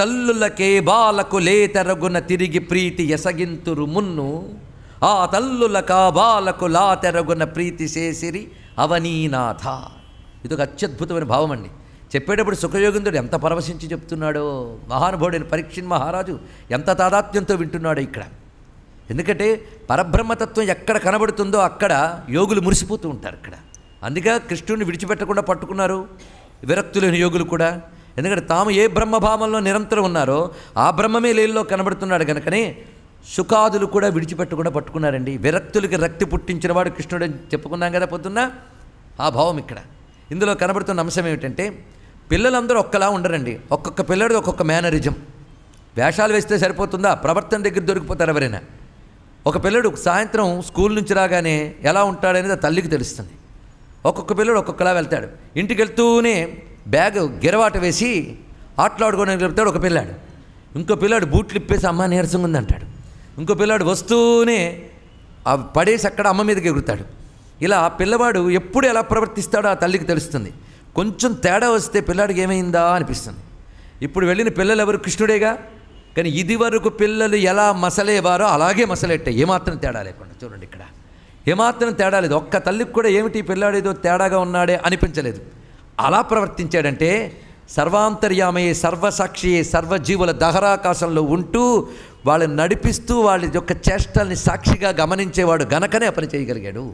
తల్లులకే బాలకు లేతెరగున తిరిగి ప్రీతి ఎసగింతురు మున్ను ఆ తల్లులక బాలకు లాతెరగున ప్రీతి చేసిరి అవనీనాథ ఇది ఒక అత్యద్భుతమైన భావం అండి చెప్పేటప్పుడు సుఖయోగిందుడు ఎంత పరవశించి చెప్తున్నాడో మహానుభావుడైన పరీక్షిన్ మహారాజు ఎంత తాదాత్మ్యంతో వింటున్నాడో ఇక్కడ ఎందుకంటే పరబ్రహ్మతత్వం ఎక్కడ కనబడుతుందో అక్కడ యోగులు మురిసిపోతూ ఉంటారు ఇక్కడ అందుకే కృష్ణుడిని విడిచిపెట్టకుండా పట్టుకున్నారు విరక్తులైన యోగులు కూడా ఎందుకంటే తాము ఏ బ్రహ్మభావంలో నిరంతరం ఉన్నారో ఆ బ్రహ్మమే లేల్లో కనబడుతున్నాడు కనుకనే సుఖాదులు కూడా విడిచిపెట్టకుండా పట్టుకున్నారండి విరక్తులకి రక్తి పుట్టించిన వాడు కృష్ణుడు చెప్పుకున్నాం కదా పొద్దున్న ఆ భావం ఇక్కడ ఇందులో కనబడుతున్న అంశం ఏమిటంటే పిల్లలందరూ ఒక్కలా ఉండరండి ఒక్కొక్క పిల్లడు ఒక్కొక్క మేనరిజం వేషాలు వేస్తే సరిపోతుందా ప్రవర్తన దగ్గర దొరికిపోతారు ఎవరైనా ఒక పిల్లడు సాయంత్రం స్కూల్ నుంచి రాగానే ఎలా ఉంటాడనేది తల్లికి తెలుస్తుంది ఒక్కొక్క పిల్లడు ఒక్కొక్కలా వెళ్తాడు ఇంటికి వెళ్తూనే బ్యాగ్ గిరవాట వేసి ఆటలాడుకోవడానికి చెప్తాడు ఒక పిల్లాడు ఇంకో పిల్లాడు బూట్లు ఇప్పేసి అమ్మ నీరసంగా అంటాడు ఇంకో పిల్లాడు వస్తూనే ఆ పడేసి అక్కడ అమ్మ మీదకి ఎగురుతాడు ఇలా ఆ పిల్లవాడు ఎప్పుడు ఎలా ప్రవర్తిస్తాడో ఆ తల్లికి తెలుస్తుంది కొంచెం తేడా వస్తే పిల్లాడికి ఏమైందా అనిపిస్తుంది ఇప్పుడు వెళ్ళిన పిల్లలు ఎవరు కృష్ణుడేగా కానీ ఇది వరకు పిల్లలు ఎలా మసలేవారో అలాగే మసలెట్టాయి ఏమాత్రం తేడా లేకుండా చూడండి ఇక్కడ ఏమాత్రం తేడా లేదు ఒక్క తల్లికి కూడా ఏమిటి పిల్లాడేదో తేడాగా ఉన్నాడే అనిపించలేదు అలా ప్రవర్తించాడంటే సర్వాంతర్యామయ్యే సర్వసాక్షి సర్వజీవుల దహరాకాశంలో ఉంటూ వాళ్ళని నడిపిస్తూ వాళ్ళ యొక్క చేష్టల్ని సాక్షిగా గమనించేవాడు గనకనే పని చేయగలిగాడు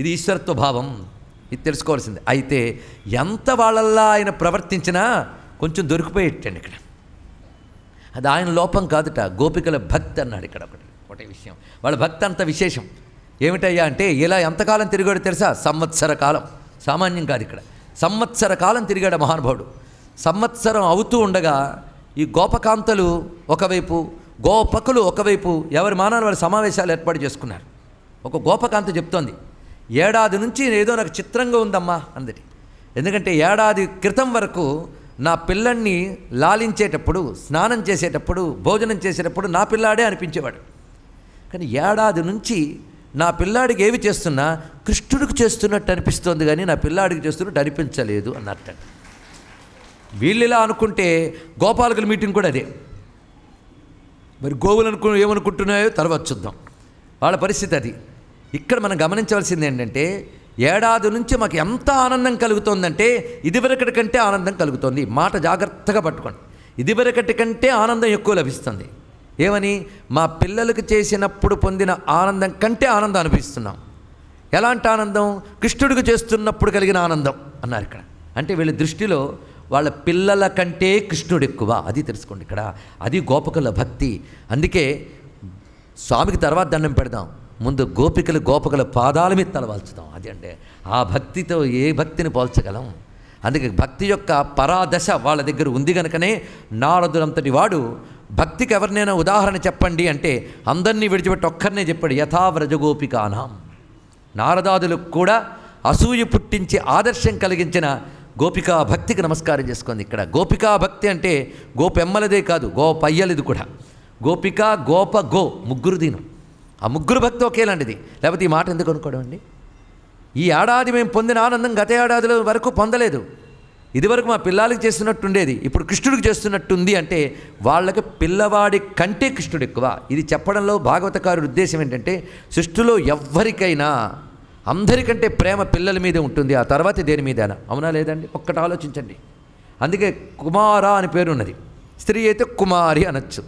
ఇది ఈశ్వరత్వ భావం ఇది తెలుసుకోవాల్సింది అయితే ఎంత వాళ్ళల్లా ఆయన ప్రవర్తించినా కొంచెం దొరికిపోయేటండి ఇక్కడ అది ఆయన లోపం కాదుట గోపికల భక్తి అన్నాడు ఇక్కడ ఒకటి ఒకటే విషయం వాళ్ళ భక్తి అంత విశేషం ఏమిటయ్యా అంటే ఇలా ఎంతకాలం తిరిగాడు తెలుసా సంవత్సర కాలం సామాన్యం కాదు ఇక్కడ సంవత్సర కాలం తిరిగాడు మహానుభావుడు సంవత్సరం అవుతూ ఉండగా ఈ గోపకాంతలు ఒకవైపు గోపకులు ఒకవైపు ఎవరి మానాలు వారి సమావేశాలు ఏర్పాటు చేసుకున్నారు ఒక గోపకాంత చెప్తోంది ఏడాది నుంచి ఏదో నాకు చిత్రంగా ఉందమ్మా అందరి ఎందుకంటే ఏడాది క్రితం వరకు నా పిల్లల్ని లాలించేటప్పుడు స్నానం చేసేటప్పుడు భోజనం చేసేటప్పుడు నా పిల్లాడే అనిపించేవాడు కానీ ఏడాది నుంచి నా పిల్లాడికి ఏవి చేస్తున్నా కృష్ణుడికి చేస్తున్నట్టు అనిపిస్తోంది కానీ నా పిల్లాడికి చేస్తున్నట్టు అనిపించలేదు అన్నట్టు వీళ్ళు ఇలా అనుకుంటే గోపాలకుల మీటింగ్ కూడా అదే మరి గోవులు అనుకు ఏమనుకుంటున్నాయో తర్వాత చూద్దాం వాళ్ళ పరిస్థితి అది ఇక్కడ మనం గమనించవలసింది ఏంటంటే ఏడాది నుంచి మాకు ఎంత ఆనందం కలుగుతోందంటే ఇదివరకటి కంటే ఆనందం కలుగుతోంది మాట జాగ్రత్తగా పట్టుకోండి ఇదివరకటి కంటే ఆనందం ఎక్కువ లభిస్తుంది ఏమని మా పిల్లలకు చేసినప్పుడు పొందిన ఆనందం కంటే ఆనందం అనిపిస్తున్నాం ఎలాంటి ఆనందం కృష్ణుడికి చేస్తున్నప్పుడు కలిగిన ఆనందం అన్నారు ఇక్కడ అంటే వీళ్ళ దృష్టిలో వాళ్ళ పిల్లల కంటే కృష్ణుడు ఎక్కువ అది తెలుసుకోండి ఇక్కడ అది గోపకుల భక్తి అందుకే స్వామికి తర్వాత దండం పెడదాం ముందు గోపికలు గోపకుల పాదాల మీద తలవాల్చుదాం అది అంటే ఆ భక్తితో ఏ భక్తిని పోల్చగలం అందుకే భక్తి యొక్క పరాదశ వాళ్ళ దగ్గర ఉంది కనుకనే నారదులంతటి వాడు భక్తికి ఎవరినైనా ఉదాహరణ చెప్పండి అంటే అందరినీ విడిచిపెట్టి ఒక్కరినే చెప్పాడు యథా వ్రజగోపికానాం నారదాదులకు కూడా అసూయ పుట్టించి ఆదర్శం కలిగించిన గోపికా భక్తికి నమస్కారం చేసుకుంది ఇక్కడ గోపికా భక్తి అంటే గోపెమ్మలదే కాదు గోపయ్యలిది కూడా గోపిక గోప గో ముగ్గురు దీనం ఆ ముగ్గురు భక్తి ఒకేలాంటిది లేకపోతే ఈ మాట ఎందుకు అనుకోవడం అండి ఈ ఏడాది మేము పొందిన ఆనందం గత ఏడాదిలో వరకు పొందలేదు ఇదివరకు మా పిల్లలకి చేస్తున్నట్టుండేది ఇప్పుడు కృష్ణుడికి చేస్తున్నట్టుంది అంటే వాళ్ళకి పిల్లవాడి కంటే కృష్ణుడు ఎక్కువ ఇది చెప్పడంలో భాగవతకారుడి ఉద్దేశం ఏంటంటే సృష్టిలో ఎవ్వరికైనా అందరికంటే ప్రేమ పిల్లల మీదే ఉంటుంది ఆ తర్వాత దేని మీదేనా అవునా లేదండి ఒక్కటి ఆలోచించండి అందుకే కుమార అని పేరు ఉన్నది స్త్రీ అయితే కుమారి అనొచ్చు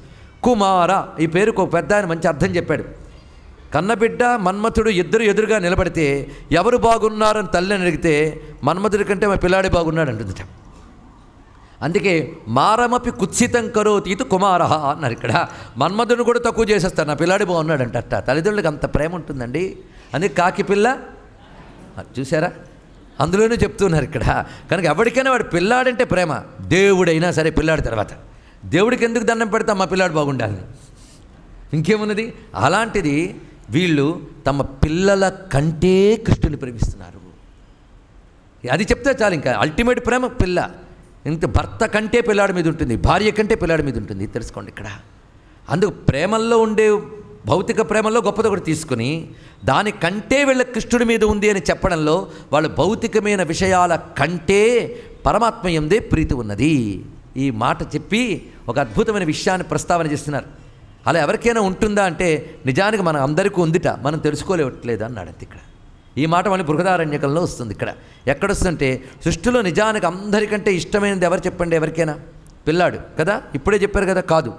కుమార ఈ పేరుకు పెద్ద ఆయన మంచి అర్థం చెప్పాడు కన్నబిడ్డ మన్మథుడు ఇద్దరు ఎదురుగా నిలబడితే ఎవరు బాగున్నారని తల్లి అని అడిగితే మన్మథుడి కంటే మా పిల్లాడి బాగున్నాడు అంటుందిట అందుకే మారమపి కుత్సితం కరోతి ఇది కుమార అన్నారు ఇక్కడ మన్మధుడు కూడా తక్కువ చేసేస్తారు నా పిల్లాడి బాగున్నాడంట తల్లిదండ్రులకు అంత ప్రేమ ఉంటుందండి అందుకే కాకి పిల్ల చూసారా అందులోనే చెప్తున్నారు ఇక్కడ కనుక ఎవరికైనా వాడు పిల్లాడంటే ప్రేమ దేవుడైనా సరే పిల్లాడి తర్వాత దేవుడికి ఎందుకు దండం పెడతా మా పిల్లాడు బాగుండాలని ఇంకేమున్నది అలాంటిది వీళ్ళు తమ పిల్లల కంటే కృష్ణుని ప్రేమిస్తున్నారు అది చెప్తే చాలు ఇంకా అల్టిమేట్ ప్రేమ పిల్ల ఇంత భర్త కంటే పిల్లాడి మీద ఉంటుంది భార్య కంటే పిల్లాడి మీద ఉంటుంది తెలుసుకోండి ఇక్కడ అందుకు ప్రేమల్లో ఉండే భౌతిక ప్రేమల్లో గొప్పద ఒకటి తీసుకుని దానికంటే వీళ్ళ కృష్ణుడి మీద ఉంది అని చెప్పడంలో వాళ్ళు భౌతికమైన విషయాల కంటే పరమాత్మ ఎందే ప్రీతి ఉన్నది ఈ మాట చెప్పి ఒక అద్భుతమైన విషయాన్ని ప్రస్తావన చేస్తున్నారు అలా ఎవరికైనా ఉంటుందా అంటే నిజానికి మన అందరికీ ఉందిట మనం తెలుసుకోలేవట్లేదు అన్నాడు ఇక్కడ ఈ మాట మళ్ళీ బృహదారణ్యకంలో వస్తుంది ఇక్కడ ఎక్కడొస్తుందంటే సృష్టిలో నిజానికి అందరికంటే ఇష్టమైనది ఎవరు చెప్పండి ఎవరికైనా పిల్లాడు కదా ఇప్పుడే చెప్పారు కదా కాదు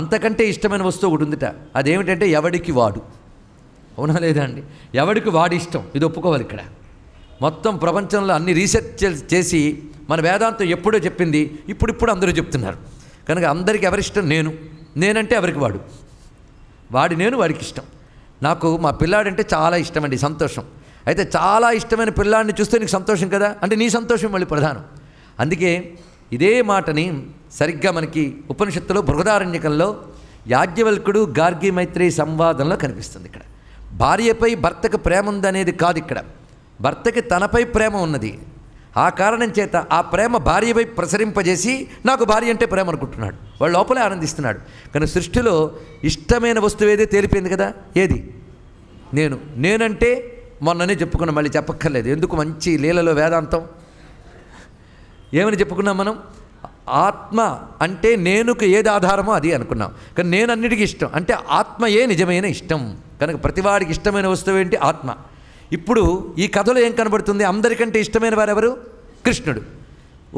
అంతకంటే ఇష్టమైన వస్తువు ఒకటి ఉందిట అదేమిటంటే ఎవడికి వాడు అవునా లేదా అండి ఎవడికి వాడి ఇష్టం ఇది ఒప్పుకోవాలి ఇక్కడ మొత్తం ప్రపంచంలో అన్ని రీసెర్చ్ చేసి మన వేదాంతం ఎప్పుడో చెప్పింది ఇప్పుడిప్పుడు అందరూ చెప్తున్నారు కనుక అందరికీ ఎవరిష్టం నేను నేనంటే ఎవరికి వాడు వాడి నేను వాడికి ఇష్టం నాకు మా పిల్లాడంటే చాలా ఇష్టమండి సంతోషం అయితే చాలా ఇష్టమైన పిల్లాడిని చూస్తే నీకు సంతోషం కదా అంటే నీ సంతోషం మళ్ళీ ప్రధానం అందుకే ఇదే మాటని సరిగ్గా మనకి ఉపనిషత్తులో బృహదారణ్యకంలో యాజ్ఞవల్కుడు గార్గి మైత్రి సంవాదంలో కనిపిస్తుంది ఇక్కడ భార్యపై భర్తకు ప్రేమ ఉందనేది కాదు ఇక్కడ భర్తకి తనపై ప్రేమ ఉన్నది ఆ కారణం చేత ఆ ప్రేమ భార్య వైపు ప్రసరింపజేసి నాకు భార్య అంటే ప్రేమ అనుకుంటున్నాడు వాడు లోపలే ఆనందిస్తున్నాడు కానీ సృష్టిలో ఇష్టమైన వస్తువు ఏదే తేలిపోయింది కదా ఏది నేను నేనంటే మొన్ననే చెప్పుకున్నాం మళ్ళీ చెప్పక్కర్లేదు ఎందుకు మంచి లీలలో వేదాంతం ఏమని చెప్పుకున్నాం మనం ఆత్మ అంటే నేనుకు ఏది ఆధారమో అది అనుకున్నాం కానీ నేను అన్నిటికీ ఇష్టం అంటే ఆత్మయే నిజమైన ఇష్టం కనుక ప్రతివాడికి ఇష్టమైన వస్తువు ఏంటి ఆత్మ ఇప్పుడు ఈ కథలో ఏం కనబడుతుంది అందరికంటే ఇష్టమైన వారెవరు కృష్ణుడు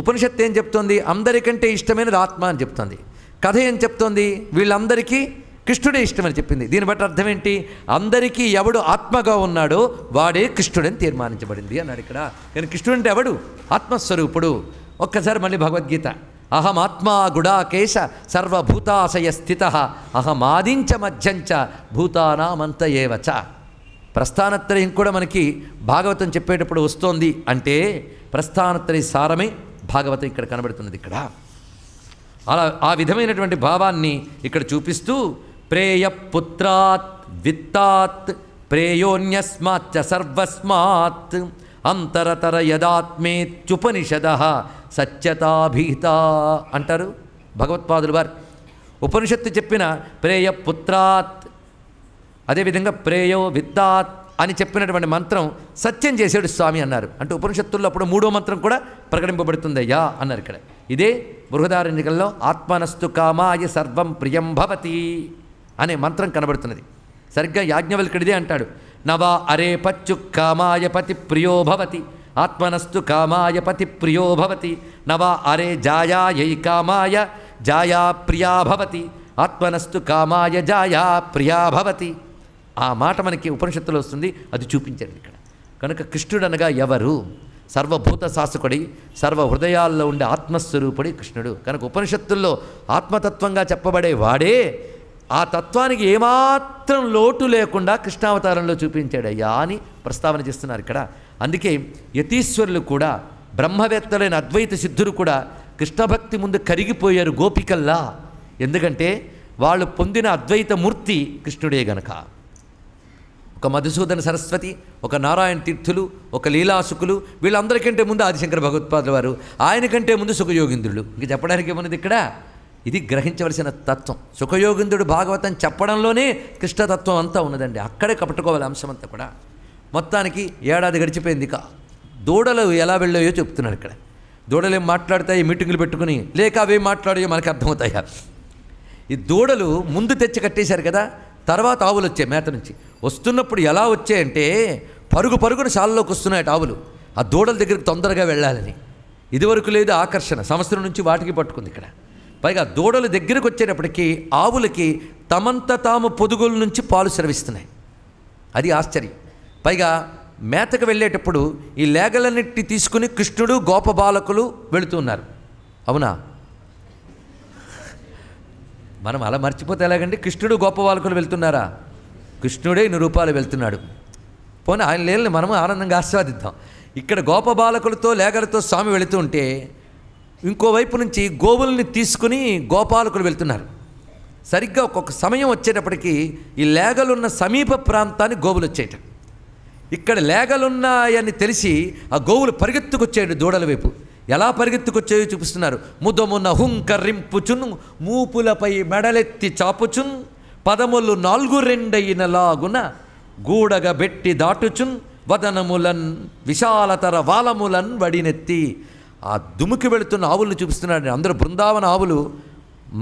ఉపనిషత్తు ఏం చెప్తోంది అందరికంటే ఇష్టమైనది ఆత్మ అని చెప్తోంది కథ ఏం చెప్తోంది వీళ్ళందరికీ కృష్ణుడే ఇష్టమని చెప్పింది దీన్ని బట్టి అర్థం ఏంటి అందరికీ ఎవడు ఆత్మగా ఉన్నాడో వాడే కృష్ణుడని తీర్మానించబడింది అన్నాడు ఇక్కడ నేను కృష్ణుడు అంటే ఎవడు ఆత్మస్వరూపుడు ఒక్కసారి మళ్ళీ భగవద్గీత అహం ఆత్మా గుడాకేశ సర్వభూతాశయ స్థిత అహం ఆదించ మధ్యంచ భూతానామంత ఏవచ ప్రస్థానత్రయం కూడా మనకి భాగవతం చెప్పేటప్పుడు వస్తోంది అంటే ప్రస్థానత్రయ సారమే భాగవతం ఇక్కడ కనబడుతున్నది ఇక్కడ అలా ఆ విధమైనటువంటి భావాన్ని ఇక్కడ చూపిస్తూ ప్రేయ పుత్రాత్ విత్తాత్ ప్రేయోన్యస్మాచ్చ సర్వస్మాత్ అంతరతర యదాత్మేత్యుపనిషద సత్యతాభీత అంటారు భగవత్పాదులు వారు ఉపనిషత్తు చెప్పిన ప్రేయ పుత్రాత్ అదేవిధంగా ప్రేయో విద్దాత్ అని చెప్పినటువంటి మంత్రం సత్యం చేసేడు స్వామి అన్నారు అంటే ఉపనిషత్తుల్లో అప్పుడు మూడో మంత్రం కూడా ప్రకటింపబడుతుందయ్యా అన్నారు ఇక్కడ ఇదే బృహదారణ్యకంలో ఆత్మనస్తు కామాయ సర్వం ప్రియం భవతి అనే మంత్రం కనబడుతున్నది సరిగ్గా యాజ్ఞవల్కుడిదే అంటాడు నవా అరే పచ్చు కామాయ పతి ప్రియో భవతి ఆత్మనస్తు కామాయ పతి ప్రియో భవతి నవా అరే జాయాయై కామాయ జాయా ప్రియా భవతి ఆత్మనస్తు కామాయ జాయా ప్రియా భవతి ఆ మాట మనకి ఉపనిషత్తులో వస్తుంది అది చూపించండి ఇక్కడ కనుక కృష్ణుడు అనగా ఎవరు సర్వభూత శాసకుడి సర్వ హృదయాల్లో ఉండే ఆత్మస్వరూపుడి కృష్ణుడు కనుక ఉపనిషత్తుల్లో ఆత్మతత్వంగా చెప్పబడే వాడే ఆ తత్వానికి ఏమాత్రం లోటు లేకుండా కృష్ణావతారంలో చూపించాడయ్యా అని ప్రస్తావన చేస్తున్నారు ఇక్కడ అందుకే యతీశ్వరులు కూడా బ్రహ్మవేత్తలైన అద్వైత సిద్ధులు కూడా కృష్ణభక్తి ముందు కరిగిపోయారు గోపికల్లా ఎందుకంటే వాళ్ళు పొందిన అద్వైత మూర్తి కృష్ణుడే గనక ఒక మధుసూదన సరస్వతి ఒక నారాయణ తీర్థులు ఒక లీలాసుకులు వీళ్ళందరికంటే ముందు ఆదిశంకర భగవత్పాదుల వారు ఆయన కంటే ముందు సుఖయోగిందుడు ఇంక చెప్పడానికి ఏమన్నది ఇక్కడ ఇది గ్రహించవలసిన తత్వం సుఖయోగింద్రుడు భాగవతం చెప్పడంలోనే కృష్ణతత్వం అంతా ఉన్నదండి అక్కడే కపట్టుకోవాలి అంశం అంతా కూడా మొత్తానికి ఏడాది గడిచిపోయింది ఇక దూడలు ఎలా వెళ్ళాయో చెప్తున్నాడు ఇక్కడ దూడలు ఏం మాట్లాడతాయి మీటింగులు పెట్టుకుని లేక అవి మాట్లాడాయో మనకు అర్థమవుతాయా ఈ దూడలు ముందు తెచ్చి కట్టేశారు కదా తర్వాత ఆవులు వచ్చాయి మేత నుంచి వస్తున్నప్పుడు ఎలా వచ్చాయంటే పరుగు పరుగున శాలలోకి వస్తున్నాయి ఆవులు ఆ దూడల దగ్గరికి తొందరగా వెళ్ళాలని ఇదివరకు లేదు ఆకర్షణ సంవత్సరం నుంచి వాటికి పట్టుకుంది ఇక్కడ పైగా దూడలు దగ్గరకు వచ్చేటప్పటికీ ఆవులకి తమంత తాము పొదుగుల నుంచి పాలు స్రవిస్తున్నాయి అది ఆశ్చర్యం పైగా మేతకు వెళ్ళేటప్పుడు ఈ లేగలన్నిటి తీసుకుని కృష్ణుడు గోప బాలకులు వెళుతున్నారు అవునా మనం అలా మర్చిపోతే ఎలాగండి కృష్ణుడు గొప్ప వాళ్ళకులు వెళ్తున్నారా కృష్ణుడే ఇన్ని రూపాయలు వెళ్తున్నాడు పోనీ ఆయన లేని మనం ఆనందంగా ఆస్వాదిద్దాం ఇక్కడ గోప బాలకులతో లేగలతో స్వామి వెళుతూ ఉంటే ఇంకోవైపు నుంచి గోవుల్ని తీసుకుని గోపాలకులు వెళ్తున్నారు సరిగ్గా ఒక్కొక్క సమయం వచ్చేటప్పటికి ఈ లేగలున్న సమీప ప్రాంతాన్ని గోవులు వచ్చేట ఇక్కడ లేగలున్నాయని తెలిసి ఆ గోవులు పరిగెత్తుకొచ్చేయండి దూడల వైపు ఎలా పరిగెత్తుకొచ్చేవి చూపిస్తున్నారు ముదమున హుంకరింపుచున్ మూపులపై మెడలెత్తి చాపుచున్ పదములు నాలుగు రెండయిన లాగున గూడగా బెట్టి దాటుచున్ వదనములన్ విశాలతర వాలములన్ వడినెత్తి ఆ దుముకి వెళుతున్న ఆవులను చూపిస్తున్నాడు అందరూ బృందావన ఆవులు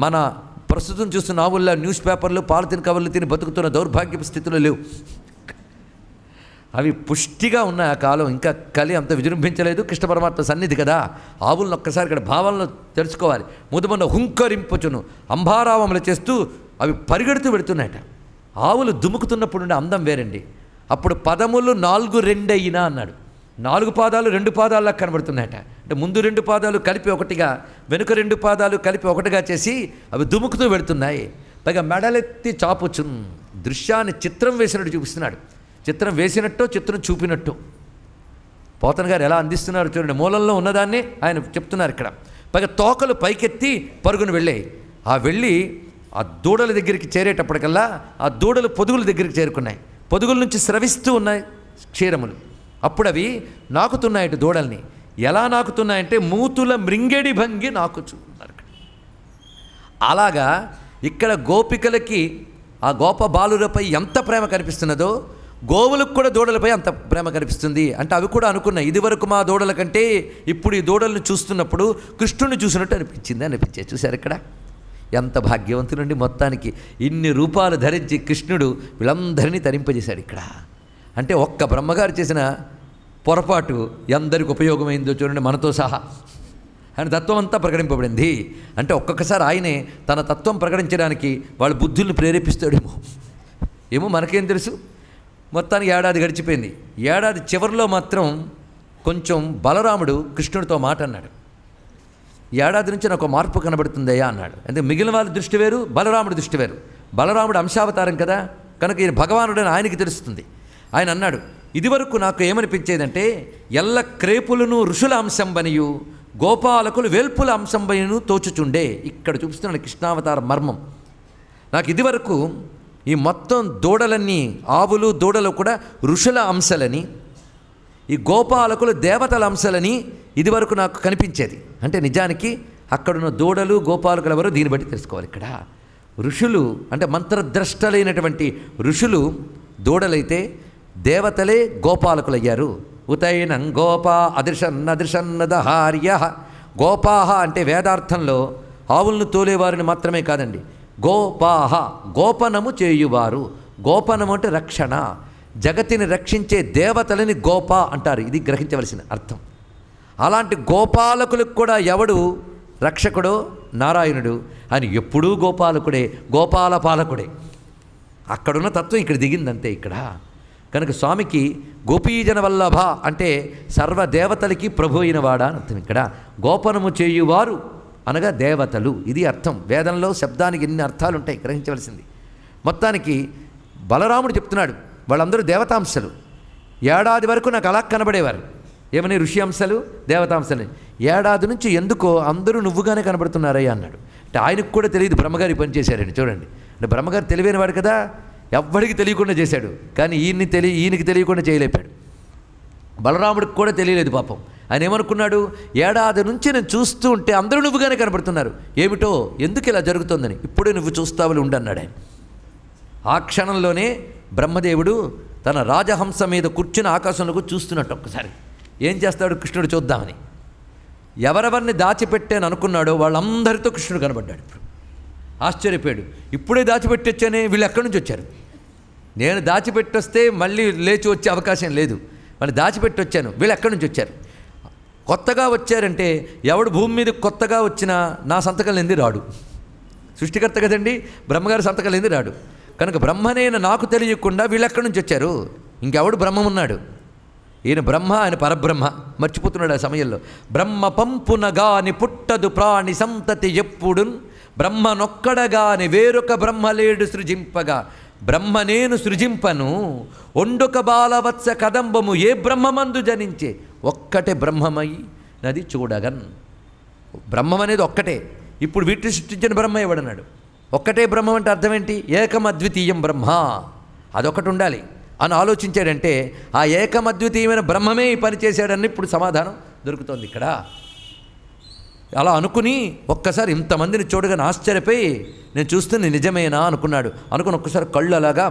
మన ప్రస్తుతం చూస్తున్న ఆవుల్లో న్యూస్ పేపర్లు పాలిథిన్ కవర్లు తిని బతుకుతున్న దౌర్భాగ్య స్థితిలో లేవు అవి పుష్టిగా ఉన్న ఆ కాలం ఇంకా కలి అంత విజృంభించలేదు కృష్ణ పరమాత్మ సన్నిధి కదా ఆవులను ఒక్కసారి ఇక్కడ భావనలు తెలుసుకోవాలి ముదుమన్న హుంకరింపచును అంబారావములు చేస్తూ అవి పరిగెడుతూ పెడుతున్నాయట ఆవులు దుముకుతున్నప్పుడు ఉండే అందం వేరండి అప్పుడు పదములు నాలుగు రెండయినా అన్నాడు నాలుగు పాదాలు రెండు పాదాల్లా కనబడుతున్నాయట అంటే ముందు రెండు పాదాలు కలిపి ఒకటిగా వెనుక రెండు పాదాలు కలిపి ఒకటిగా చేసి అవి దుముకుతూ పెడుతున్నాయి పైగా మెడలెత్తి చాపుచును దృశ్యాన్ని చిత్రం వేసినట్టు చూపిస్తున్నాడు చిత్రం వేసినట్టు చిత్రం చూపినట్టు పోతన గారు ఎలా అందిస్తున్నారు చూడండి మూలంలో ఉన్నదాన్ని ఆయన చెప్తున్నారు ఇక్కడ పైగా తోకలు పైకెత్తి పరుగును వెళ్ళాయి ఆ వెళ్ళి ఆ దూడల దగ్గరికి చేరేటప్పటికల్లా ఆ దూడలు పొదుగుల దగ్గరికి చేరుకున్నాయి పొదుగుల నుంచి స్రవిస్తూ ఉన్నాయి క్షీరములు అప్పుడు అవి నాకుతున్నాయట దూడల్ని ఎలా నాకుతున్నాయంటే మూతుల మృంగేడి భంగి చూడ అలాగా ఇక్కడ గోపికలకి ఆ గోప బాలురపై ఎంత ప్రేమ కనిపిస్తున్నదో గోవులకు కూడా దూడలపై అంత ప్రేమ కనిపిస్తుంది అంటే అవి కూడా అనుకున్నాయి ఇదివరకు మా దూడల కంటే ఇప్పుడు ఈ దూడలను చూస్తున్నప్పుడు కృష్ణుని చూసినట్టు అనిపించింది అనిపించే చూశారు ఇక్కడ ఎంత భాగ్యవంతులండి మొత్తానికి ఇన్ని రూపాలు ధరించి కృష్ణుడు వీళ్ళందరినీ తరింపజేశాడు ఇక్కడ అంటే ఒక్క బ్రహ్మగారు చేసిన పొరపాటు ఎందరికి ఉపయోగమైందో చూడండి మనతో సహా ఆయన తత్వం అంతా ప్రకటింపబడింది అంటే ఒక్కొక్కసారి ఆయనే తన తత్వం ప్రకటించడానికి వాళ్ళ బుద్ధుల్ని ప్రేరేపిస్తాడేమో ఏమో మనకేం తెలుసు మొత్తానికి ఏడాది గడిచిపోయింది ఏడాది చివరిలో మాత్రం కొంచెం బలరాముడు కృష్ణుడితో మాట అన్నాడు ఏడాది నుంచి నాకు మార్పు కనబడుతుందయ్యా అన్నాడు అంటే మిగిలిన వాళ్ళ దృష్టి వేరు బలరాముడి దృష్టి వేరు బలరాముడు అంశావతారం కదా కనుక ఈయన భగవానుడని ఆయనకి తెలుస్తుంది ఆయన అన్నాడు ఇదివరకు నాకు ఏమనిపించేదంటే ఎల్ల క్రేపులను ఋషుల అంశం బనియు గోపాలకులు వేల్పుల అంశం అంశంబనిను తోచుచుండే ఇక్కడ చూపిస్తున్నాడు కృష్ణావతార మర్మం నాకు ఇదివరకు ఈ మొత్తం దూడలన్నీ ఆవులు దూడలు కూడా ఋషుల అంశాలని ఈ గోపాలకులు దేవతల అంశాలని ఇదివరకు నాకు కనిపించేది అంటే నిజానికి అక్కడున్న దూడలు గోపాలకులు ఎవరు దీన్ని బట్టి తెలుసుకోవాలి ఇక్కడ ఋషులు అంటే మంత్రద్రష్టలైనటువంటి ఋషులు దూడలైతే దేవతలే గోపాలకులయ్యారు ఉతైనం గోపా అదృశన్నద హార్య గోపాహ అంటే వేదార్థంలో ఆవులను తోలేవారిని మాత్రమే కాదండి గోపాహ గోపనము చేయువారు గోపనము అంటే రక్షణ జగతిని రక్షించే దేవతలని గోప అంటారు ఇది గ్రహించవలసిన అర్థం అలాంటి గోపాలకులకు కూడా ఎవడు రక్షకుడు నారాయణుడు అని ఎప్పుడూ గోపాలకుడే గోపాల పాలకుడే అక్కడున్న తత్వం ఇక్కడ దిగిందంతే ఇక్కడ కనుక స్వామికి గోపీజన వల్లభ అంటే సర్వదేవతలకి ప్రభు అయినవాడా అని అర్థం ఇక్కడ గోపనము చేయువారు అనగా దేవతలు ఇది అర్థం వేదంలో శబ్దానికి ఎన్ని అర్థాలు ఉంటాయి గ్రహించవలసింది మొత్తానికి బలరాముడు చెప్తున్నాడు వాళ్ళందరూ దేవతాంశలు ఏడాది వరకు నాకు అలా కనబడేవారు ఏమని ఋషి అంశాలు దేవతాంశాలు ఏడాది నుంచి ఎందుకో అందరూ నువ్వుగానే కనబడుతున్నారయ్యా అన్నాడు అంటే ఆయనకు కూడా తెలియదు బ్రహ్మగారి పని చేశారండి చూడండి అంటే బ్రహ్మగారు తెలివైనవాడు కదా ఎవ్వడికి తెలియకుండా చేశాడు కానీ ఈయన్ని తెలియ ఈయనకి తెలియకుండా చేయలేపాడు బలరాముడికి కూడా తెలియలేదు పాపం ఆయన ఏమనుకున్నాడు ఏడాది నుంచి నేను చూస్తూ ఉంటే అందరూ నువ్వుగానే కనపడుతున్నారు ఏమిటో ఎందుకు ఇలా జరుగుతుందని ఇప్పుడే నువ్వు చూస్తావులు ఉండన్నాడే ఆ క్షణంలోనే బ్రహ్మదేవుడు తన రాజహంస మీద కూర్చుని ఆకాశంలోకి చూస్తున్నట్టు ఒక్కసారి ఏం చేస్తాడు కృష్ణుడు చూద్దామని ఎవరెవరిని దాచిపెట్టాను అనుకున్నాడో వాళ్ళందరితో కృష్ణుడు కనబడ్డాడు ఇప్పుడు ఆశ్చర్యపోయాడు ఇప్పుడే దాచిపెట్టొచ్చానే వీళ్ళు ఎక్కడి నుంచి వచ్చారు నేను దాచిపెట్టొస్తే మళ్ళీ లేచి వచ్చే అవకాశం లేదు వాళ్ళు దాచిపెట్టి వచ్చాను వీళ్ళు ఎక్కడి నుంచి వచ్చారు కొత్తగా వచ్చారంటే ఎవడు భూమి మీద కొత్తగా వచ్చినా నా సంతకం లేని రాడు సృష్టికర్త కదండి బ్రహ్మగారి సంతకం లేని రాడు కనుక బ్రహ్మనైన నాకు తెలియకుండా వీళ్ళు ఎక్కడి నుంచి వచ్చారు ఇంకెవడు బ్రహ్మమున్నాడు ఈయన బ్రహ్మ ఆయన పరబ్రహ్మ మర్చిపోతున్నాడు ఆ సమయంలో బ్రహ్మ పంపునగాని పుట్టదు ప్రాణి సంతతి ఎప్పుడు బ్రహ్మనొక్కడగాని వేరొక బ్రహ్మలేడు సృజింపగా బ్రహ్మ నేను సృజింపను వండుక బాలవత్స కదంబము ఏ బ్రహ్మమందు జనించే ఒక్కటే బ్రహ్మమై నది చూడగన్ బ్రహ్మం అనేది ఒక్కటే ఇప్పుడు వీటిని సృష్టించిన బ్రహ్మ ఎవడన్నాడు ఒక్కటే బ్రహ్మం అంటే అర్థం ఏంటి ఏకం అద్వితీయం బ్రహ్మ అదొకటి ఉండాలి అని ఆలోచించాడంటే ఆ ఏకమద్వితీయమైన బ్రహ్మమే ఈ పని ఇప్పుడు సమాధానం దొరుకుతోంది ఇక్కడ అలా అనుకుని ఒక్కసారి ఇంతమందిని చూడగానే ఆశ్చర్యపోయి నేను చూస్తుంది నిజమేనా అనుకున్నాడు అనుకుని ఒక్కసారి కళ్ళు అలాగా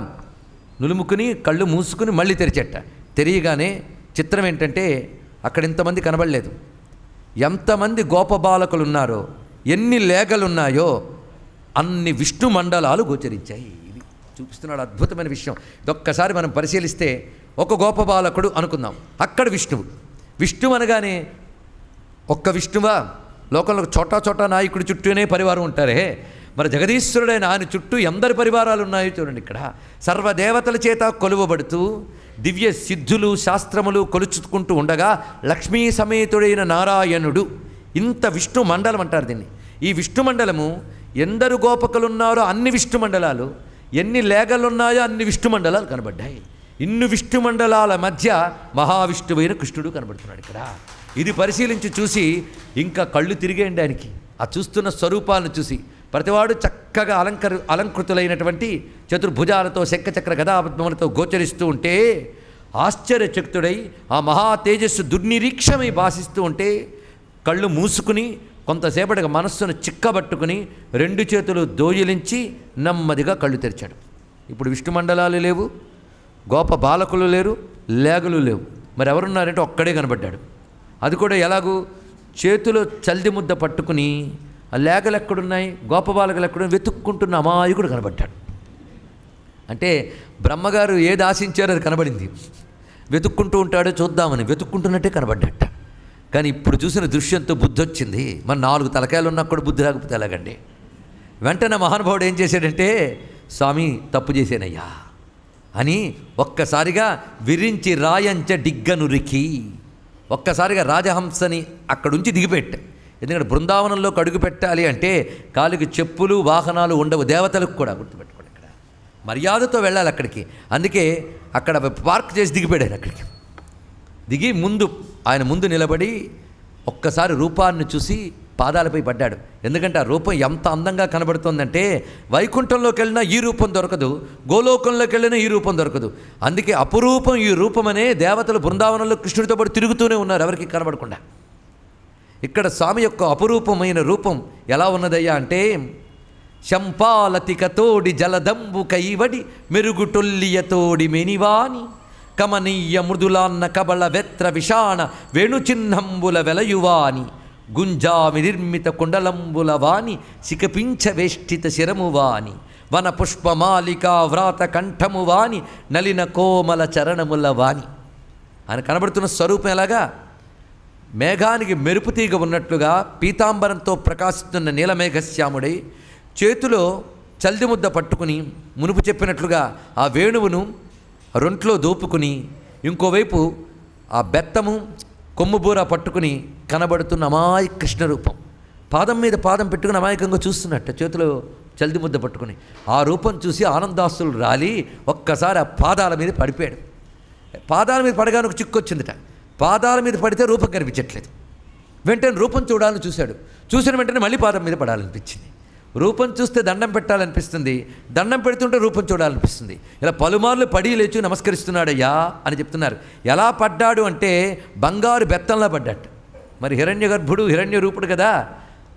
నులుముకుని కళ్ళు మూసుకుని మళ్ళీ తెరిచేట తెరియగానే చిత్రం ఏంటంటే అక్కడ ఇంతమంది కనబడలేదు ఎంతమంది గోపబాలకులు ఉన్నారో ఎన్ని ఉన్నాయో అన్ని విష్ణు మండలాలు గోచరించాయి ఇది చూపిస్తున్నాడు అద్భుతమైన విషయం ఇదొక్కసారి మనం పరిశీలిస్తే ఒక గోపబాలకుడు అనుకుందాం అక్కడ విష్ణువు విష్ణువు అనగానే ఒక్క విష్ణువా లోకంలో చోటా చోటా నాయకుడి చుట్టూనే పరివారం ఉంటారే మరి జగదీశ్వరుడైన ఆయన చుట్టూ ఎందరి పరివారాలు ఉన్నాయో చూడండి ఇక్కడ సర్వదేవతల చేత కొలువబడుతూ దివ్య సిద్ధులు శాస్త్రములు కొలుచుకుంటూ ఉండగా లక్ష్మీ సమేతుడైన నారాయణుడు ఇంత విష్ణు మండలం అంటారు దీన్ని ఈ విష్ణు మండలము ఎందరు గోపకులున్నారో అన్ని విష్ణు మండలాలు ఎన్ని లేగలున్నాయో అన్ని విష్ణు మండలాలు కనబడ్డాయి ఇన్ని విష్ణు మండలాల మధ్య మహావిష్ణువైన కృష్ణుడు కనబడుతున్నాడు ఇక్కడ ఇది పరిశీలించి చూసి ఇంకా కళ్ళు తిరిగేయండి ఆయనకి ఆ చూస్తున్న స్వరూపాలను చూసి ప్రతివాడు చక్కగా అలంకరి అలంకృతులైనటువంటి చతుర్భుజాలతో శంఖచక్ర గదాపద్మములతో గోచరిస్తూ ఉంటే ఆశ్చర్యచక్తుడై ఆ మహా తేజస్సు దుర్నిరీక్షమై భాషిస్తూ ఉంటే కళ్ళు మూసుకుని కొంతసేపటికి మనస్సును చిక్కబట్టుకుని రెండు చేతులు దోయిలించి నెమ్మదిగా కళ్ళు తెరిచాడు ఇప్పుడు విష్ణు మండలాలు లేవు గోప బాలకులు లేరు లేగలు లేవు మరి ఎవరున్నారంటే ఒక్కడే కనబడ్డాడు అది కూడా ఎలాగూ చేతిలో చల్ది ముద్ద పట్టుకుని ఆ లేగలు ఎక్కడున్నాయి గోపబాలకలు ఎక్కడున్నాయి వెతుక్కుంటున్న అమాయకుడు కనబడ్డాడు అంటే బ్రహ్మగారు ఏది ఆశించారో అది కనబడింది వెతుక్కుంటూ ఉంటాడో చూద్దామని వెతుక్కుంటున్నట్టే కనబడ్డాట కానీ ఇప్పుడు చూసిన దృశ్యంతో బుద్ధి వచ్చింది మన నాలుగు తలకాయలు ఉన్నా కూడా బుద్ధి రాకపోతే ఎలాగండి వెంటనే మహానుభావుడు ఏం చేశాడంటే స్వామి తప్పు చేశానయ్యా అని ఒక్కసారిగా విరించి రాయంచ డిగ్గనురికి ఒక్కసారిగా రాజహంసని అక్కడుంచి దిగిపెట్ట ఎందుకంటే బృందావనంలోకి అడుగు పెట్టాలి అంటే కాలికి చెప్పులు వాహనాలు ఉండవు దేవతలకు కూడా గుర్తుపెట్టుకోండి ఇక్కడ మర్యాదతో వెళ్ళాలి అక్కడికి అందుకే అక్కడ పార్క్ చేసి దిగిపోయాడు అక్కడికి దిగి ముందు ఆయన ముందు నిలబడి ఒక్కసారి రూపాన్ని చూసి పాదాలపై పడ్డాడు ఎందుకంటే ఆ రూపం ఎంత అందంగా కనబడుతుందంటే వైకుంఠంలోకి వెళ్ళినా ఈ రూపం దొరకదు గోలోకంలోకి వెళ్ళినా ఈ రూపం దొరకదు అందుకే అపురూపం ఈ రూపమనే దేవతలు బృందావనంలో కృష్ణుడితో పాటు తిరుగుతూనే ఉన్నారు ఎవరికి కనబడకుండా ఇక్కడ స్వామి యొక్క అపురూపమైన రూపం ఎలా ఉన్నదయ్యా అంటే శంపాలతికతోడి జలదంబు కైవడి మెరుగుటొల్లియతోడి మెనివాని కమనీయ మృదులాన్న కబళ వెత్ర విషాణ వేణుచిహ్నంబుల వెలయువాని గుంజామి నిర్మిత కుండలంబుల వాణి సికపించ వేష్టిత శిరము వాణి వన పుష్పమాలికా వ్రాత కంఠము వాణి నలిన కోమల చరణముల వాణి ఆయన కనబడుతున్న స్వరూపం ఎలాగా మేఘానికి మెరుపు తీగ ఉన్నట్లుగా పీతాంబరంతో ప్రకాశిస్తున్న నీలమేఘశ్యాముడై చేతిలో చల్దిముద్ద పట్టుకుని మునుపు చెప్పినట్లుగా ఆ వేణువును రొంట్లో దోపుకుని ఇంకోవైపు ఆ బెత్తము కొమ్ముబూర పట్టుకుని కనబడుతున్న అమాయక కృష్ణ రూపం పాదం మీద పాదం పెట్టుకుని అమాయకంగా చూస్తున్నట్ట చేతిలో చల్ది ముద్ద పట్టుకుని ఆ రూపం చూసి ఆనందాస్తులు రాలి ఒక్కసారి ఆ పాదాల మీద పడిపోయాడు పాదాల మీద పడగానే ఒక చిక్కు పాదాల మీద పడితే రూపం కనిపించట్లేదు వెంటనే రూపం చూడాలని చూశాడు చూసిన వెంటనే మళ్ళీ పాదం మీద పడాలనిపించింది రూపం చూస్తే దండం పెట్టాలనిపిస్తుంది దండం పెడుతుంటే రూపం చూడాలనిపిస్తుంది ఇలా పలుమార్లు పడి లేచి నమస్కరిస్తున్నాడయ్యా అని చెప్తున్నారు ఎలా పడ్డాడు అంటే బంగారు బెత్తంలా పడ్డాడు మరి హిరణ్య గర్భుడు హిరణ్య రూపుడు కదా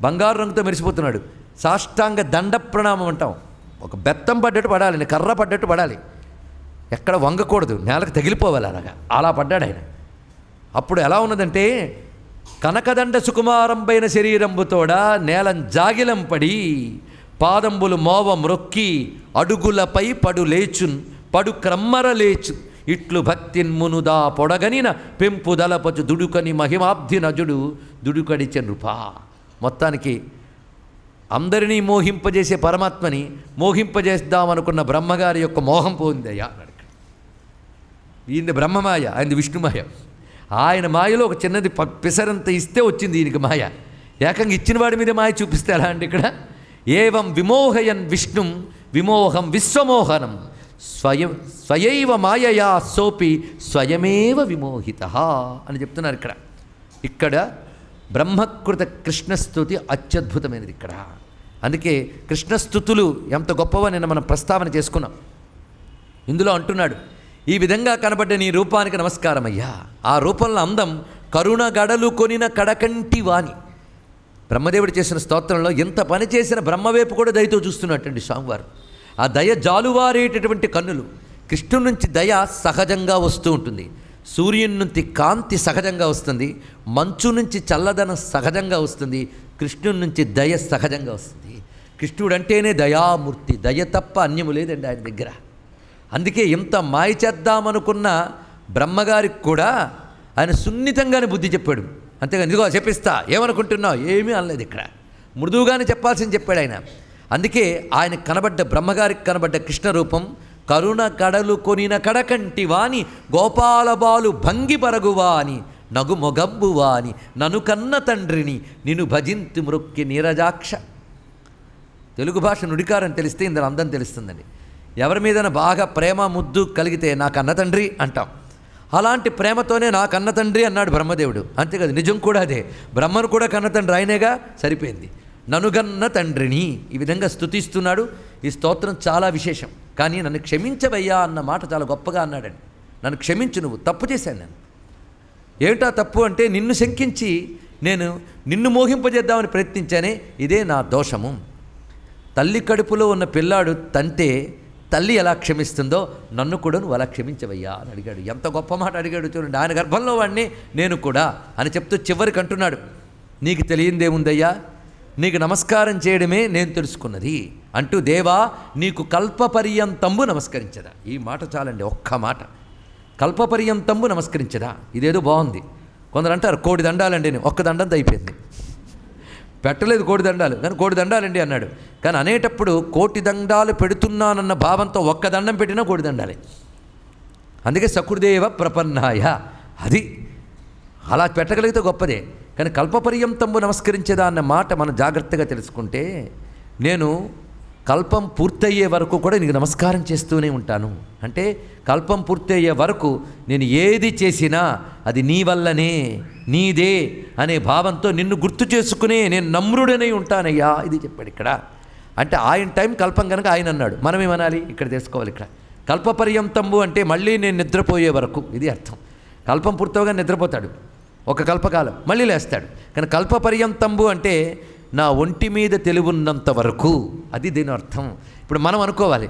బంగారు రంగుతో మెరిసిపోతున్నాడు సాష్టాంగ దండ ప్రణామం అంటాం ఒక బెత్తం పడ్డట్టు పడాలి కర్ర పడ్డట్టు పడాలి ఎక్కడ వంగకూడదు నేలకు తగిలిపోవాలి అలాగా అలా పడ్డాడు ఆయన అప్పుడు ఎలా ఉన్నదంటే కనకదండ సుకుమారంపైన శరీరంబుతోడ నేలం జాగిలం పడి పాదంబులు మోవం మ్రొక్కి అడుగులపై పడు లేచున్ పడు క్రమ్మర లేచు ఇట్లు భక్తిన్మునుదా పొడగనిన పెంపుదలపచు దుడుకని మహిమాబ్ధి నజుడు దుడుకడిచె నృపా మొత్తానికి అందరినీ మోహింపజేసే పరమాత్మని మోహింపజేద్దామనుకున్న బ్రహ్మగారి యొక్క మోహం పోయిందయ్యా అన్నాడు బ్రహ్మమాయ ఆయన విష్ణుమాయ ఆయన మాయలో ఒక చిన్నది పిసరంత ఇస్తే వచ్చింది దీనికి మాయ ఏకంగా ఇచ్చిన వాడి మీద మాయ చూపిస్తే ఎలా అండి ఇక్కడ ఏవం విమోహయన్ విష్ణుం విమోహం విశ్వమోహనం స్వయం స్వయైవ మాయయా సోపి స్వయమేవ విమోహిత అని చెప్తున్నారు ఇక్కడ ఇక్కడ బ్రహ్మకృత కృష్ణస్థుతి అత్యద్భుతమైనది ఇక్కడ అందుకే కృష్ణస్థుతులు ఎంత గొప్పవో నిన్న మనం ప్రస్తావన చేసుకున్నాం ఇందులో అంటున్నాడు ఈ విధంగా కనబడ్డ నీ రూపానికి నమస్కారం అయ్యా ఆ రూపంలో అందం కరుణ గడలు కొనిన కడకంటి వాణి బ్రహ్మదేవుడు చేసిన స్తోత్రంలో ఎంత పని చేసిన బ్రహ్మవేపు కూడా దయతో చూస్తున్నట్టండి స్వామివారు ఆ దయ జాలువారేటటువంటి కన్నులు కృష్ణుడి నుంచి దయ సహజంగా వస్తూ ఉంటుంది సూర్యుని నుంచి కాంతి సహజంగా వస్తుంది మంచు నుంచి చల్లదనం సహజంగా వస్తుంది కృష్ణుడి నుంచి దయ సహజంగా వస్తుంది కృష్ణుడు అంటేనే దయామూర్తి దయ తప్ప అన్యము లేదండి ఆయన దగ్గర అందుకే ఎంత మాయ చేద్దామనుకున్న బ్రహ్మగారికి కూడా ఆయన సున్నితంగానే బుద్ధి చెప్పాడు అంతేగాని ఇదిగో చెప్పిస్తా ఏమనుకుంటున్నావు ఏమీ అనలేదు ఇక్కడ మృదువుగానే చెప్పాల్సింది చెప్పాడు ఆయన అందుకే ఆయన కనబడ్డ బ్రహ్మగారికి కనబడ్డ కృష్ణ రూపం కరుణ కడలు కొనిన కడకంటి వాని గోపాలబాలు భంగి పరగువా అని నగు మొగబ్బు అని నను కన్న తండ్రిని నిన్ను భజింతి మృక్కి నీరజాక్ష తెలుగు భాష నుడికారం తెలిస్తే ఇందులో అందం తెలుస్తుందండి ఎవరి మీద బాగా ప్రేమ ముద్దు కలిగితే నా కన్న తండ్రి అంటాం అలాంటి ప్రేమతోనే నా కన్న తండ్రి అన్నాడు బ్రహ్మదేవుడు అంతే కదా నిజం కూడా అదే బ్రహ్మను కూడా కన్న తండ్రి ఆయనేగా సరిపోయింది ననుగన్న తండ్రిని ఈ విధంగా స్థుతిస్తున్నాడు ఈ స్తోత్రం చాలా విశేషం కానీ నన్ను క్షమించవయ్యా అన్న మాట చాలా గొప్పగా అన్నాడండి నన్ను క్షమించు నువ్వు తప్పు చేశాను నేను ఏమిటా తప్పు అంటే నిన్ను శంకించి నేను నిన్ను మోహింపజేద్దామని ప్రయత్నించానే ఇదే నా దోషము తల్లి కడుపులో ఉన్న పిల్లాడు తంటే తల్లి ఎలా క్షమిస్తుందో నన్ను కూడా నువ్వు అలా క్షమించవయ్యా అని అడిగాడు ఎంత గొప్ప మాట అడిగాడు చూడండి ఆయన గర్భంలో వాడిని నేను కూడా అని చెప్తూ చివరికి అంటున్నాడు నీకు తెలియందేముందయ్యా నీకు నమస్కారం చేయడమే నేను తెలుసుకున్నది అంటూ దేవా నీకు కల్పపర్యంతంబు నమస్కరించదా ఈ మాట చాలండి ఒక్క మాట కల్పపర్యంతంబు నమస్కరించదా ఇదేదో బాగుంది కొందరు అంటారు కోటి దండాలండి ఒక్క దండంతో అయిపోయింది పెట్టలేదు కోటి దండాలు కానీ కోటి అండి అన్నాడు కానీ అనేటప్పుడు కోటి దండాలు పెడుతున్నానన్న భావంతో ఒక్క దండం పెట్టినా కోటి దండాలే అందుకే సకృదేవ ప్రపన్నాయ అది అలా పెట్టగలిగితే గొప్పదే కానీ కల్పపర్యంతంబు నమస్కరించేదా అన్న మాట మనం జాగ్రత్తగా తెలుసుకుంటే నేను కల్పం పూర్తయ్యే వరకు కూడా నీకు నమస్కారం చేస్తూనే ఉంటాను అంటే కల్పం పూర్తయ్యే వరకు నేను ఏది చేసినా అది నీ వల్లనే నీదే అనే భావంతో నిన్ను గుర్తు చేసుకునే నేను నమ్రుడనే ఉంటానయ్యా ఇది చెప్పాడు ఇక్కడ అంటే ఆయన టైం కల్పం కనుక ఆయన అన్నాడు మనమేమనాలి ఇక్కడ తెలుసుకోవాలి ఇక్కడ కల్పపర్యంతంబు అంటే మళ్ళీ నేను నిద్రపోయే వరకు ఇది అర్థం కల్పం పూర్తవగా నిద్రపోతాడు ఒక కల్పకాలం మళ్ళీ లేస్తాడు కానీ కల్పపర్యంతంబు అంటే నా ఒంటి మీద తెలివున్నంత వరకు అది దీని అర్థం ఇప్పుడు మనం అనుకోవాలి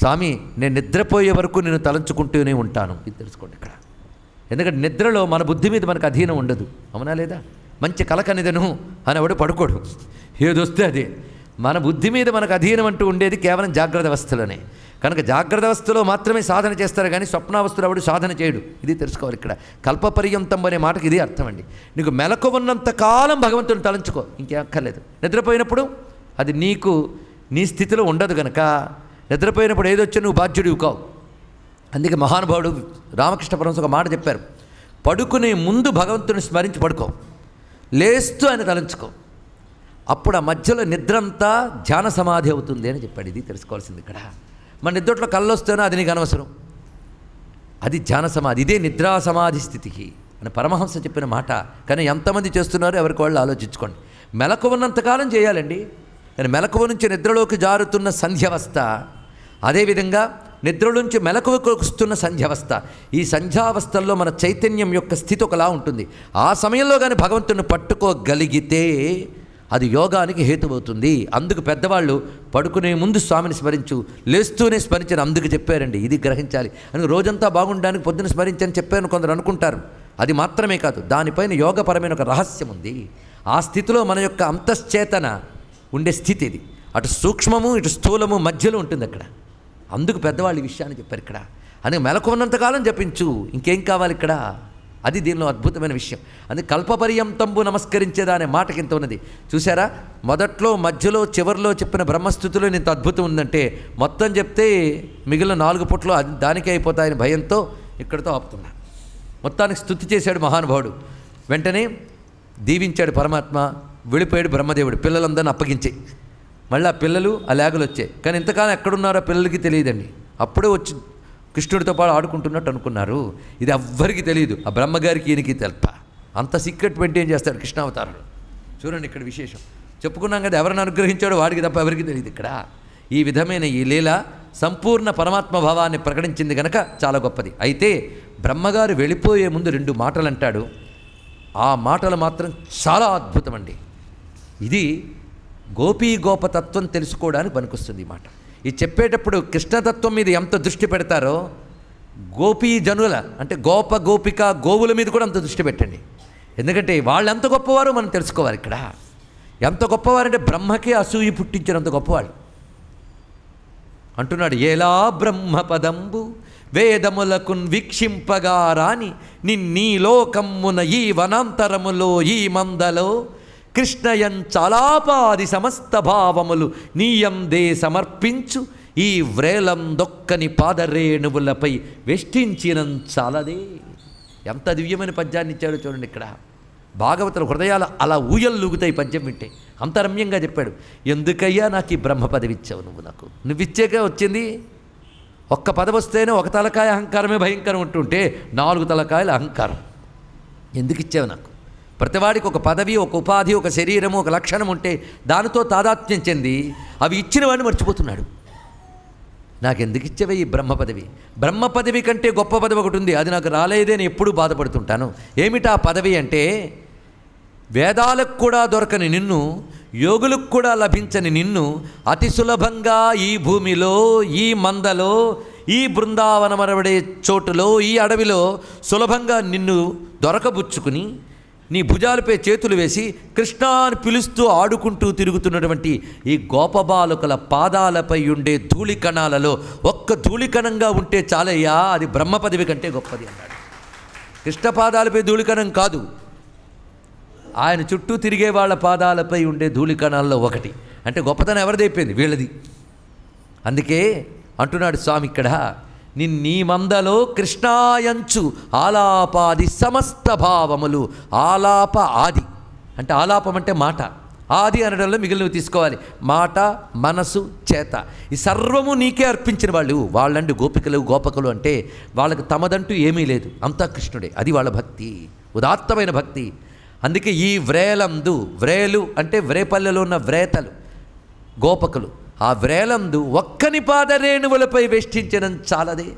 స్వామి నేను నిద్రపోయే వరకు నేను తలంచుకుంటూనే ఉంటాను ఇది తెలుసుకోండి ఇక్కడ ఎందుకంటే నిద్రలో మన బుద్ధి మీద మనకు అధీనం ఉండదు అవునా లేదా మంచి కలకనిదను అనేవాడు పడుకోడు ఏదొస్తే అది మన బుద్ధి మీద మనకు అధీనం అంటూ ఉండేది కేవలం జాగ్రత్త అవస్థలోనే కనుక జాగ్రత్త అవస్థలో మాత్రమే సాధన చేస్తారు కానీ స్వప్నావస్థలు ఎవడు సాధన చేయడు ఇది తెలుసుకోవాలి ఇక్కడ కల్పపర్యంతం అనే మాటకి ఇది అర్థం అండి నీకు మెలకు ఉన్నంత కాలం భగవంతుని తలంచుకో ఇంకేం అక్కర్లేదు నిద్రపోయినప్పుడు అది నీకు నీ స్థితిలో ఉండదు కనుక నిద్రపోయినప్పుడు ఏదొచ్చో నువ్వు బాధ్యుడివి కావు అందుకే మహానుభావుడు రామకృష్ణ పరమస్ ఒక మాట చెప్పారు పడుకునే ముందు భగవంతుని స్మరించి పడుకో లేస్తూ ఆయన తలంచుకో అప్పుడు ఆ మధ్యలో నిద్రంతా ధ్యాన సమాధి అవుతుంది అని చెప్పాడు ఇది తెలుసుకోవాల్సింది ఇక్కడ మన నిద్రలో కళ్ళు వస్తేనే అది నీకు అనవసరం అది ధ్యాన సమాధి ఇదే నిద్రా సమాధి స్థితికి అని పరమహంస చెప్పిన మాట కానీ ఎంతమంది చేస్తున్నారో ఎవరికి వాళ్ళు ఆలోచించుకోండి ఉన్నంతకాలం చేయాలండి కానీ మెలకువ నుంచి నిద్రలోకి జారుతున్న సంధ్యవస్థ అదేవిధంగా నిద్రలోంచి నుంచి వస్తున్న సంధ్యావస్థ ఈ సంధ్యావస్థల్లో మన చైతన్యం యొక్క స్థితి ఒకలా ఉంటుంది ఆ సమయంలో కానీ భగవంతుని పట్టుకోగలిగితే అది యోగానికి హేతువవుతుంది అందుకు పెద్దవాళ్ళు పడుకునే ముందు స్వామిని స్మరించు లేస్తూనే స్మరించను అందుకు చెప్పారండి ఇది గ్రహించాలి అని రోజంతా బాగుండడానికి పొద్దున స్మరించని చెప్పారని కొందరు అనుకుంటారు అది మాత్రమే కాదు దానిపైన యోగపరమైన ఒక రహస్యం ఉంది ఆ స్థితిలో మన యొక్క అంతశ్చేతన ఉండే స్థితి ఇది అటు సూక్ష్మము ఇటు స్థూలము మధ్యలో ఉంటుంది అక్కడ అందుకు పెద్దవాళ్ళు ఈ విషయాన్ని చెప్పారు ఇక్కడ అందుకే మెలకున్నంతకాలం జపించు ఇంకేం కావాలి ఇక్కడ అది దీనిలో అద్భుతమైన విషయం అది కల్పపర్యంతంబు నమస్కరించేదా అనే మాటకి ఇంత ఉన్నది చూసారా మొదట్లో మధ్యలో చివరిలో చెప్పిన బ్రహ్మస్థుతిలో ఇంత అద్భుతం ఉందంటే మొత్తం చెప్తే మిగిలిన నాలుగు పుట్లు దానికే అయిపోతాయని భయంతో ఇక్కడితో ఆపుతున్నా మొత్తానికి స్థుతి చేశాడు మహానుభావుడు వెంటనే దీవించాడు పరమాత్మ విడిపోయాడు బ్రహ్మదేవుడు పిల్లలందరిని అప్పగించే మళ్ళీ ఆ పిల్లలు ఆ లేగలు వచ్చాయి కానీ ఇంతకాలం ఎక్కడున్నారో పిల్లలకి తెలియదండి అప్పుడే వచ్చి కృష్ణుడితో పాటు ఆడుకుంటున్నట్టు అనుకున్నారు ఇది ఎవ్వరికి తెలియదు ఆ బ్రహ్మగారికి ఈయనకి తెల్ప అంత సీక్రెట్ మెయింటైన్ చేస్తాడు కృష్ణావతారుడు చూడండి ఇక్కడ విశేషం చెప్పుకున్నాం కదా ఎవరిని అనుగ్రహించాడో వాడికి తప్ప ఎవరికి తెలియదు ఇక్కడ ఈ విధమైన ఈ లీల సంపూర్ణ పరమాత్మ భావాన్ని ప్రకటించింది కనుక చాలా గొప్పది అయితే బ్రహ్మగారు వెళ్ళిపోయే ముందు రెండు మాటలు అంటాడు ఆ మాటలు మాత్రం చాలా అద్భుతం అండి ఇది గోపీ గోపతత్వం తెలుసుకోవడానికి పనికొస్తుంది మాట ఇది చెప్పేటప్పుడు కృష్ణతత్వం మీద ఎంత దృష్టి పెడతారో గోపీ జనుల అంటే గోప గోపిక గోవుల మీద కూడా అంత దృష్టి పెట్టండి ఎందుకంటే వాళ్ళు ఎంత గొప్పవారో మనం తెలుసుకోవాలి ఇక్కడ ఎంత గొప్పవారంటే బ్రహ్మకే అసూయి పుట్టించినంత గొప్పవాళ్ళు అంటున్నాడు ఎలా పదంబు వేదములకున్ వీక్షింపగా రాని నిన్నీ లోకమ్మున ఈ వనాంతరములో ఈ మందలో కృష్ణయం చాలాపాది సమస్త భావములు నీయందే సమర్పించు ఈ వ్రేలం దొక్కని పాదరేణువులపై వెష్టించిన చాలదే ఎంత దివ్యమైన పద్యాన్ని ఇచ్చాడో చూడండి ఇక్కడ భాగవతుల హృదయాలు అలా లూగుతాయి పద్యం వింటే అంత రమ్యంగా చెప్పాడు ఎందుకయ్యా నాకు ఈ బ్రహ్మ పదవి ఇచ్చావు నువ్వు నాకు నువ్వు ఇచ్చాక వచ్చింది ఒక్క పదవి వస్తేనే ఒక తలకాయ అహంకారమే భయంకరం ఉంటుంటే నాలుగు తలకాయల అహంకారం ఎందుకు ఇచ్చావు నాకు ప్రతివాడికి ఒక పదవి ఒక ఉపాధి ఒక శరీరము ఒక లక్షణం ఉంటే దానితో తాదాత్మ్యం చెంది అవి ఇచ్చిన వాడిని మర్చిపోతున్నాడు నాకెందుకు ఇచ్చేవే ఈ బ్రహ్మ పదవి బ్రహ్మ పదవి కంటే గొప్ప పదవి ఒకటి ఉంది అది నాకు నేను ఎప్పుడూ బాధపడుతుంటాను ఏమిటా పదవి అంటే వేదాలకు కూడా దొరకని నిన్ను యోగులకు కూడా లభించని నిన్ను అతి సులభంగా ఈ భూమిలో ఈ మందలో ఈ బృందావనమరబడే చోటులో ఈ అడవిలో సులభంగా నిన్ను దొరకబుచ్చుకుని నీ భుజాలపై చేతులు వేసి కృష్ణాన్ని పిలుస్తూ ఆడుకుంటూ తిరుగుతున్నటువంటి ఈ గోపబాలకుల పాదాలపై ఉండే ధూళి కణాలలో ఒక్క ధూళి కణంగా ఉంటే చాలయ్యా అది బ్రహ్మ పదవి కంటే గొప్పది అన్నాడు కృష్ణ పాదాలపై ధూళికణం కాదు ఆయన చుట్టూ తిరిగే వాళ్ళ పాదాలపై ఉండే ధూళికణాల్లో ఒకటి అంటే గొప్పతనం ఎవరిదైపోయింది వీళ్ళది అందుకే అంటున్నాడు స్వామి ఇక్కడ నిన్నీ మందలో కృష్ణాయంచు ఆలాపాది సమస్త భావములు ఆలాప ఆది అంటే ఆలాపం అంటే మాట ఆది అనడంలో మిగిలినవి తీసుకోవాలి మాట మనసు చేత ఈ సర్వము నీకే అర్పించిన వాళ్ళు వాళ్ళండి గోపికలు గోపకులు అంటే వాళ్ళకి తమదంటూ ఏమీ లేదు అంతా కృష్ణుడే అది వాళ్ళ భక్తి ఉదాత్తమైన భక్తి అందుకే ఈ వ్రేలందు వ్రేలు అంటే వ్రేపల్లెలో ఉన్న వ్రేతలు గోపకులు ఆ వ్రేలందు ఒక్కని రేణువులపై వెష్టించడం చాలదే